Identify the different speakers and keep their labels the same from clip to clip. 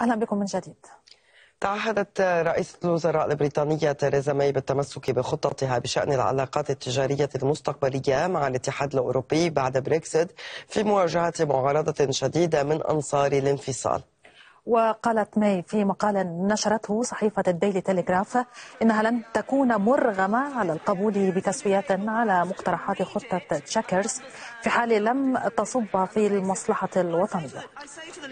Speaker 1: أهلا بكم من جديد
Speaker 2: تعهدت رئيسة الوزراء البريطانية تيريزا ماي بالتمسك بخطتها بشأن العلاقات التجارية المستقبلية مع الاتحاد الأوروبي بعد بريكسيت في مواجهة معارضة شديدة من أنصار الانفصال
Speaker 1: وقالت ماي في مقال نشرته صحيفة الديلي تلغراف إنها لن تكون مرغمة على القبول بتسوية على مقترحات خطة تشاكرز في حال لم تصب في المصلحة الوطنية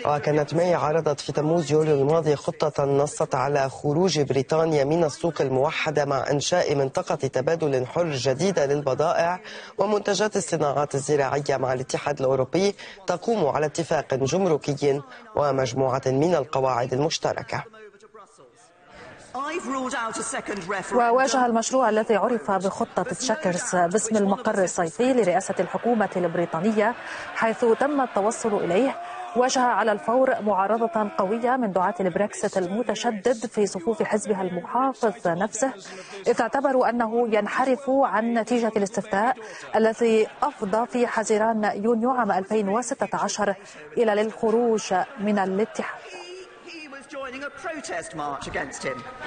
Speaker 2: وكانت ماي عرضت في تموز يوليو الماضي خطة نصت على خروج بريطانيا من السوق الموحدة مع إنشاء منطقة تبادل حر جديدة للبضائع ومنتجات الصناعات الزراعية مع الاتحاد الأوروبي تقوم على اتفاق جمركي ومجموعة من القواعد المشتركة
Speaker 3: وواجه
Speaker 1: المشروع الذي عرف بخطة تشكرز باسم المقر الصيفي لرئاسة الحكومة البريطانية حيث تم التوصل إليه واجه على الفور معارضة قوية من دعاة البريكسيت المتشدد في صفوف حزبها المحافظ نفسه إذ اعتبروا أنه ينحرف عن نتيجة الاستفتاء الذي أفضى في حزيران يونيو عام 2016 إلى للخروج من الاتحاد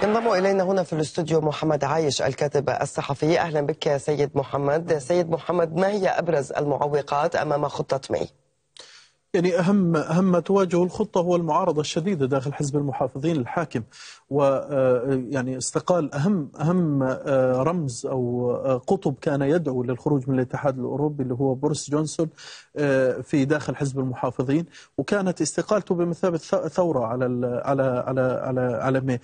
Speaker 1: ينضم إلينا هنا في
Speaker 2: الاستوديو محمد عايش الكاتب الصحفي أهلا بك يا سيد محمد سيد محمد ما هي أبرز المعوقات أمام خطة مي؟
Speaker 3: يعني أهم أهم ما تواجه الخطة هو المعارضة الشديدة داخل حزب المحافظين الحاكم و آه، يعني استقال أهم أهم آه، رمز أو آه، قطب كان يدعو للخروج من الاتحاد الأوروبي اللي هو بوريس جونسون في داخل حزب المحافظين وكانت استقالته بمثابة ثورة على ال على على على على مي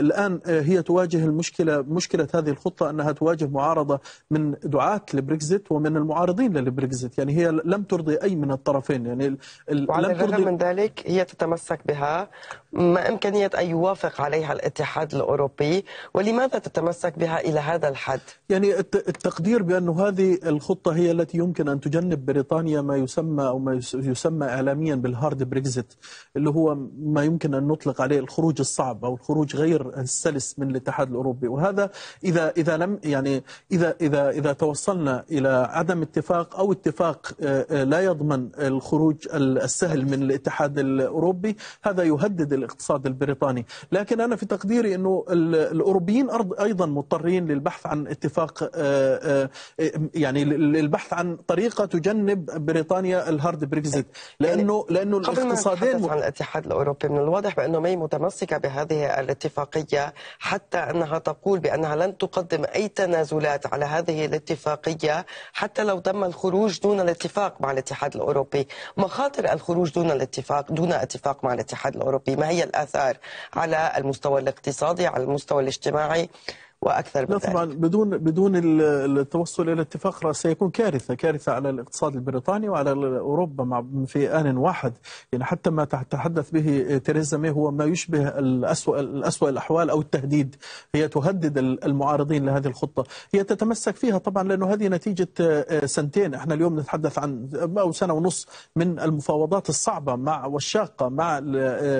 Speaker 3: الآن هي تواجه المشكلة مشكلة هذه الخطة أنها تواجه معارضة من دعاة البريكزيت ومن المعارضين للبريكزيت يعني هي لم ترضي أي من الطرفين يعني يعني وعلى الرغم من
Speaker 2: ذلك هي تتمسك بها ما إمكانية أن يوافق عليها الاتحاد الأوروبي
Speaker 3: ولماذا تتمسك بها إلى هذا الحد؟ يعني التقدير بأن هذه الخطة هي التي يمكن أن تجنب بريطانيا ما يسمى أو ما يسمى إعلاميا بالهارد بريكزت اللي هو ما يمكن أن نطلق عليه الخروج الصعب أو الخروج غير السلس من الاتحاد الأوروبي وهذا إذا إذا لم يعني إذا إذا إذا توصلنا إلى عدم اتفاق أو اتفاق آه، آه، لا يضمن الخروج الخروج السهل من الاتحاد الاوروبي هذا يهدد الاقتصاد البريطاني لكن انا في تقديري انه الاوروبيين ايضا مضطرين للبحث عن اتفاق آه، آه، يعني للبحث عن طريقه تجنب بريطانيا الهارد بريكزيت يعني لانه لانه الاقتصادين قبل
Speaker 2: عن الاتحاد الاوروبي من الواضح بانه ماي متمسكه بهذه الاتفاقيه حتى انها تقول بانها لن تقدم اي تنازلات على هذه الاتفاقيه حتى لو تم الخروج دون الاتفاق مع الاتحاد الاوروبي مخاطر الخروج دون الاتفاق دون اتفاق مع الاتحاد الاوروبي ما هي الاثار على المستوى الاقتصادي على المستوى الاجتماعي
Speaker 3: واكثر من طبعا بدون بدون التوصل الى اتفاق سيكون كارثه كارثه على الاقتصاد البريطاني وعلى اوروبا في ان واحد يعني حتى ما تتحدث به تيريزا مي هو ما يشبه الاسوء الاسوء الاحوال او التهديد هي تهدد المعارضين لهذه الخطه هي تتمسك فيها طبعا لانه هذه نتيجه آه، سنتين احنا اليوم نتحدث عن او سنه ونص من المفاوضات الصعبه مع والشاقه مع آه،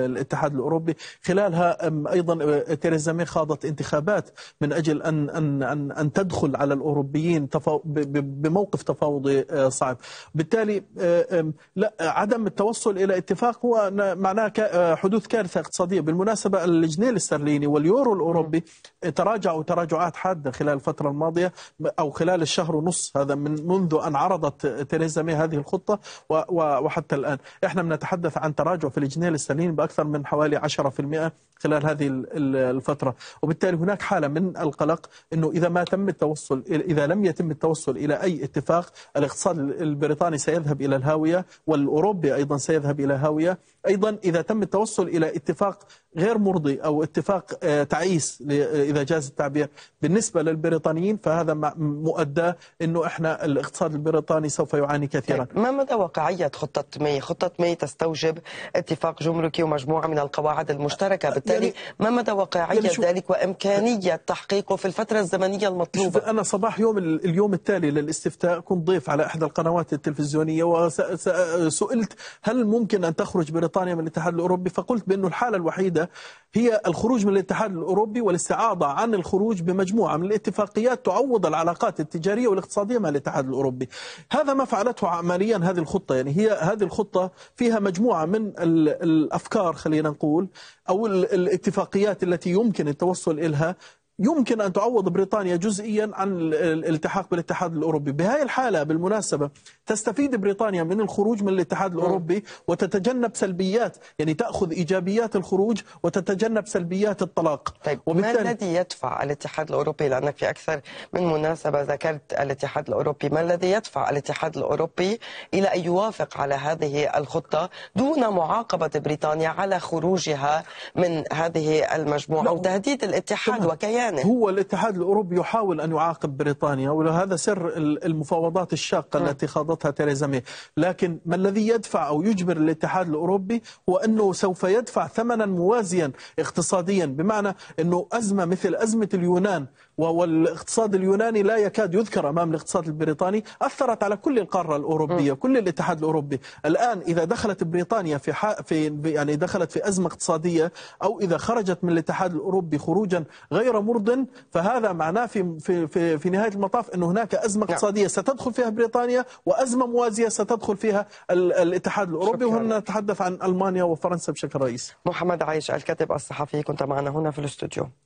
Speaker 3: الاتحاد الاوروبي خلالها ايضا آه، تيريزا مي خاضت انتخابات من أجل أن, أن, أن, أن تدخل على الأوروبيين بموقف تفاوضي آه، صعب بالتالي آه، لا عدم التوصل إلى اتفاق هو معناه آه، حدوث كارثة اقتصادية بالمناسبة الجنيه الاسترليني واليورو الأوروبي تراجعوا تراجعات حادة خلال الفترة الماضية أو خلال الشهر ونص هذا من منذ أن عرضت تيريزا مي هذه الخطة وحتى الآن احنا بنتحدث عن تراجع في الجنيه الاسترليني بأكثر من حوالي 10% خلال هذه الفترة وبالتالي هناك حالة من القلق أنه إذا ما تم التوصل إذا لم يتم التوصل إلى أي اتفاق الاقتصاد البريطاني سيذهب إلى الهاوية والأوروبي أيضا سيذهب إلى هاوية أيضا إذا تم التوصل إلى اتفاق غير مرضي أو اتفاق آه، تعيس آه، إذا جاز التعبير بالنسبة للبريطانيين فهذا مؤدى أنه إحنا الاقتصاد البريطاني سوف يعاني كثيرا طيب، ما مدى واقعية خطة مي؟ خطة مي تستوجب اتفاق
Speaker 2: جمركي ومجموعة من القواعد المشتركة يعني بالتالي ما مدى واقعية يعني ذلك وإمكانية
Speaker 3: تحقيق تحقيقه في الفترة الزمنية المطلوبة أنا صباح يوم اليوم التالي للاستفتاء كنت ضيف على إحدى القنوات التلفزيونية وسئلت هل ممكن أن تخرج بريطانيا من الاتحاد الأوروبي فقلت بأن الحالة الوحيدة هي الخروج من الاتحاد الأوروبي والاستعاضة عن الخروج بمجموعة من الاتفاقيات تعوض العلاقات التجارية والاقتصادية مع الاتحاد الأوروبي هذا ما فعلته عمليا هذه الخطة يعني هي هذه الخطة فيها مجموعة من الأفكار خلينا نقول أو الاتفاقيات التي يمكن التوصل إلها يمكن أن تعوض بريطانيا جزئيا عن الالتحاق بالاتحاد الأوروبي بهذه الحالة بالمناسبة تستفيد بريطانيا من الخروج من الاتحاد الأوروبي وتتجنب سلبيات يعني تأخذ إيجابيات الخروج وتتجنب سلبيات الطلاق طيب وبالتالي ما
Speaker 2: الذي يدفع الاتحاد الأوروبي لأنك في أكثر من مناسبة ذكرت الاتحاد الأوروبي ما الذي يدفع الاتحاد الأوروبي إلى أن يوافق على هذه الخطة دون معاقبة بريطانيا على خروجها من هذه المجموعة أو تهديد الاتحاد وكيان خيانة
Speaker 3: هو الاتحاد الأوروبي يحاول أن يعاقب بريطانيا وهذا سر المفاوضات الشاقة نعم. التي خاضتها تيريزا مي لكن ما الذي يدفع أو يجبر الاتحاد الأوروبي هو أنه سوف يدفع ثمنا موازيا اقتصاديا بمعنى أنه أزمة مثل أزمة اليونان والاقتصاد اليوناني لا يكاد يذكر امام الاقتصاد البريطاني اثرت على كل القاره الاوروبيه م. نعم. كل الاتحاد الاوروبي الان اذا دخلت بريطانيا في, في يعني دخلت في ازمه اقتصاديه او اذا خرجت من الاتحاد الاوروبي خروجا غير مر الاردن فهذا معناه في في في, في نهايه المطاف انه هناك ازمه نعم. اقتصاديه ستدخل فيها بريطانيا وازمه موازيه ستدخل فيها الاتحاد الاوروبي وهنا نتحدث عن المانيا وفرنسا بشكل رئيسي. محمد عايش الكاتب الصحفي كنت معنا هنا في الاستوديو.